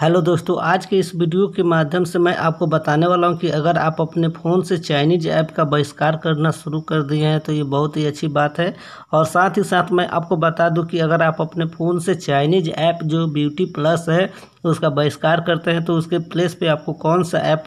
hello दोस्तों आज के इस वीडियो के माध्यम से मैं आपको बताने वाला हूं कि अगर आप अपने फ़ोन से चाइनीज ऐप का बहिष्कार करना शुरू कर दिए हैं तो ये बहुत ही अच्छी बात है और साथ ही साथ मैं आपको बता दूं कि अगर आप अपने फ़ोन से चाइनीज ऐप जो ब्यूटी प्लस है तो उसका बहिष्कार करते हैं तो उसके प्लेस पे आपको कौन सा ऐप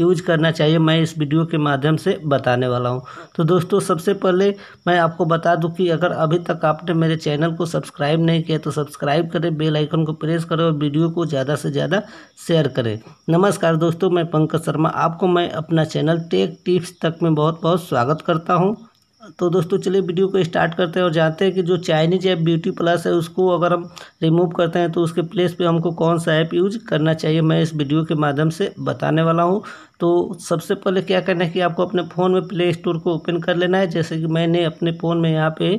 यूज करना चाहिए मैं इस वीडियो के माध्यम से बताने वाला हूँ तो दोस्तों सबसे पहले मैं आपको बता दूँ कि अगर अभी तक आपने मेरे चैनल को सब्सक्राइब नहीं किया तो सब्सक्राइब करें बेलाइकन को प्रेस करें और वीडियो को ज़्यादा से ज़्यादा शेयर करें नमस्कार दोस्तों मैं पंकज शर्मा आपको मैं अपना चैनल टेक टिप्स तक में बहुत बहुत स्वागत करता हूँ तो दोस्तों चलिए वीडियो को स्टार्ट करते हैं और जानते हैं कि जो चाइनीज ऐप ब्यूटी प्लस है उसको अगर हम रिमूव करते हैं तो उसके प्लेस पे हमको कौन सा ऐप यूज करना चाहिए मैं इस वीडियो के माध्यम से बताने वाला हूँ तो सबसे पहले क्या करना है कि आपको अपने फ़ोन में प्ले स्टोर को ओपन कर लेना है जैसे कि मैंने अपने फ़ोन में यहाँ पर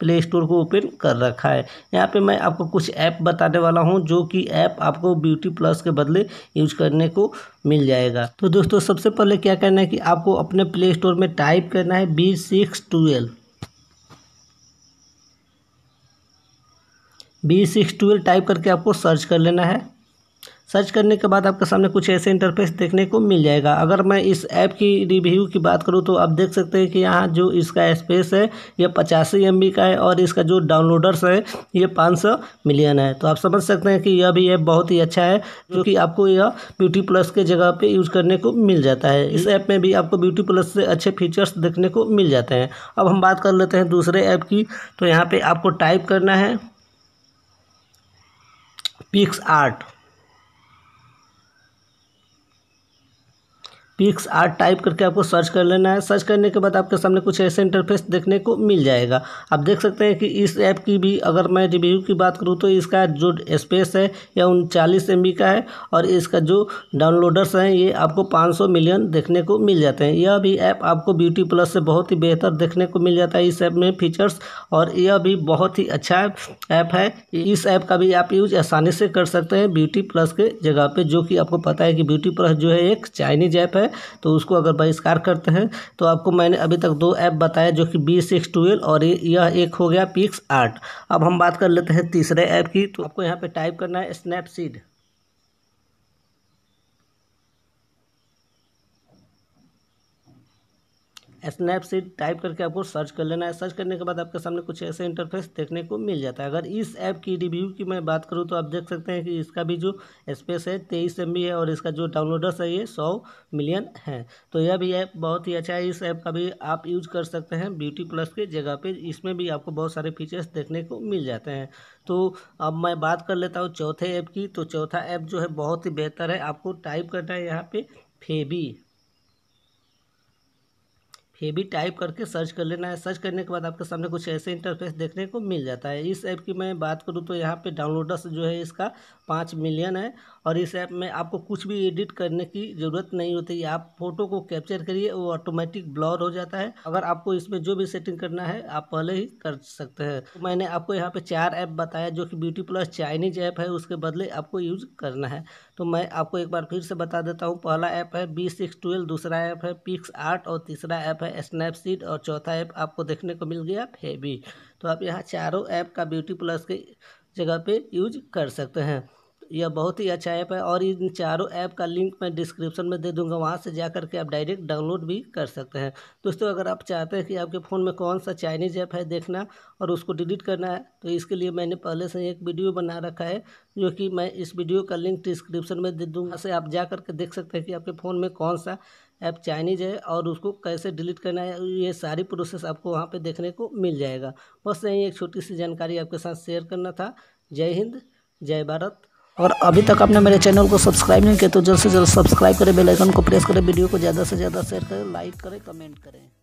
प्ले स्टोर को ओपन कर रखा है यहाँ पे मैं आपको कुछ ऐप बताने वाला हूँ जो कि ऐप आपको ब्यूटी प्लस के बदले यूज करने को मिल जाएगा तो दोस्तों सबसे पहले क्या करना है कि आपको अपने प्ले स्टोर में टाइप करना है B six twelve B six twelve type करके आपको सर्च कर लेना है सर्च करने के बाद आपके सामने कुछ ऐसे इंटरफेस देखने को मिल जाएगा अगर मैं इस ऐप की रिव्यू की बात करूँ तो आप देख सकते हैं कि यहाँ जो इसका स्पेस है यह पचासी एम का है और इसका जो डाउनलोडर्स है ये पाँच मिलियन है तो आप समझ सकते हैं कि यह भी ऐप बहुत ही अच्छा है जो कि आपको यह ब्यूटी प्लस के जगह पर यूज़ करने को मिल जाता है इस ऐप में भी आपको ब्यूटी प्लस से अच्छे फीचर्स देखने को मिल जाते हैं अब हम बात कर लेते हैं दूसरे ऐप की तो यहाँ पर आपको टाइप करना है PicsArt PicsArt type करके आपको सर्च कर लेना है सर्च करने के बाद आपके सामने कुछ ऐसे इंटरफेस देखने को मिल जाएगा आप देख सकते हैं कि इस ऐप की भी अगर मैं रिव्यू की बात करूँ तो इसका जो स्पेस है यह उनचालीस एम का है और इसका जो डाउनलोडर्स हैं ये आपको 500 मिलियन देखने को मिल जाते हैं यह भी ऐप आपको ब्यूटी प्लस से बहुत ही बेहतर देखने को मिल जाता है इस ऐप में फीचर्स और यह भी बहुत ही अच्छा ऐप है इस ऐप का भी आप यूज आसानी से कर सकते हैं ब्यूटी प्लस के जगह पर जो कि आपको पता है कि ब्यूटी प्लस जो है एक चाइनीज ऐप है है तो उसको अगर बहिष्कार करते हैं तो आपको मैंने अभी तक दो ऐप बताया जो कि बी सिक्स ट्वेल्व और यह एक हो गया पिक्स आर्ट अब हम बात कर लेते हैं तीसरे ऐप की तो आपको यहाँ पर टाइप करना है स्नैपसीड स्नैपसीड टाइप करके आपको सर्च कर लेना है सर्च करने के बाद आपके सामने कुछ ऐसे इंटरफेस देखने को मिल जाता है अगर इस ऐप की रिव्यू की मैं बात करूँ तो आप देख सकते हैं कि इसका भी जो स्पेस है तेईस एम है और इसका जो डाउनलोडर्स है ये सौ मिलियन है तो यह भी ऐप बहुत ही अच्छा है इस ऐप का भी आप यूज कर सकते हैं ब्यूटी प्लस के जगह पर इसमें भी आपको बहुत सारे फीचर्स देखने को मिल जाते हैं तो अब मैं बात कर लेता हूँ चौथे ऐप की तो चौथा ऐप जो है बहुत ही बेहतर है आपको टाइप करना है यहाँ पे फेबी हेवी टाइप करके सर्च कर लेना है सर्च करने के बाद आपके सामने कुछ ऐसे इंटरफेस देखने को मिल जाता है इस ऐप की मैं बात करूँ तो यहाँ पे डाउनलोडर्स जो है इसका पाँच मिलियन है और इस ऐप में आपको कुछ भी एडिट करने की ज़रूरत नहीं होती आप फोटो को कैप्चर करिए वो ऑटोमेटिक ब्लॉर हो जाता है अगर आपको इसमें जो भी सेटिंग करना है आप पहले ही कर सकते हैं तो मैंने आपको यहाँ पे चार ऐप बताया जो कि ब्यूटी प्लस चाइनीज ऐप है उसके बदले आपको यूज करना है तो मैं आपको एक बार फिर से बता देता हूँ पहला ऐप है बी सिक्स ट्वेल्व दूसरा ऐप है पिक्स और तीसरा ऐप है स्नैपसीड और चौथा ऐप आपको देखने को मिल गया फेबी तो आप यहाँ चारों ऐप का ब्यूटी प्लस के जगह पे यूज कर सकते हैं यह बहुत ही अच्छा ऐप है और इन चारों ऐप का लिंक मैं डिस्क्रिप्शन में दे दूंगा वहाँ से जा के आप डायरेक्ट डाउनलोड भी कर सकते हैं दोस्तों अगर आप चाहते हैं कि आपके फ़ोन में कौन सा चाइनीज़ ऐप है देखना और उसको डिलीट करना है तो इसके लिए मैंने पहले से एक वीडियो बना रखा है जो कि मैं इस वीडियो का लिंक डिस्क्रिप्शन में दे दूँगा से आप जा करके देख सकते हैं कि आपके फ़ोन में कौन सा ऐप चाइनीज है और उसको कैसे डिलीट करना है ये सारी प्रोसेस आपको वहाँ पर देखने को मिल जाएगा बस यही एक छोटी सी जानकारी आपके साथ शेयर करना था जय हिंद जय भारत और अभी तक आपने मेरे चैनल को सब्सक्राइब नहीं किया तो जल्द से जल्द सब्सक्राइब करें बेल आइकन को प्रेस करें वीडियो को ज़्यादा से ज़्यादा शेयर करें लाइक करें कमेंट करें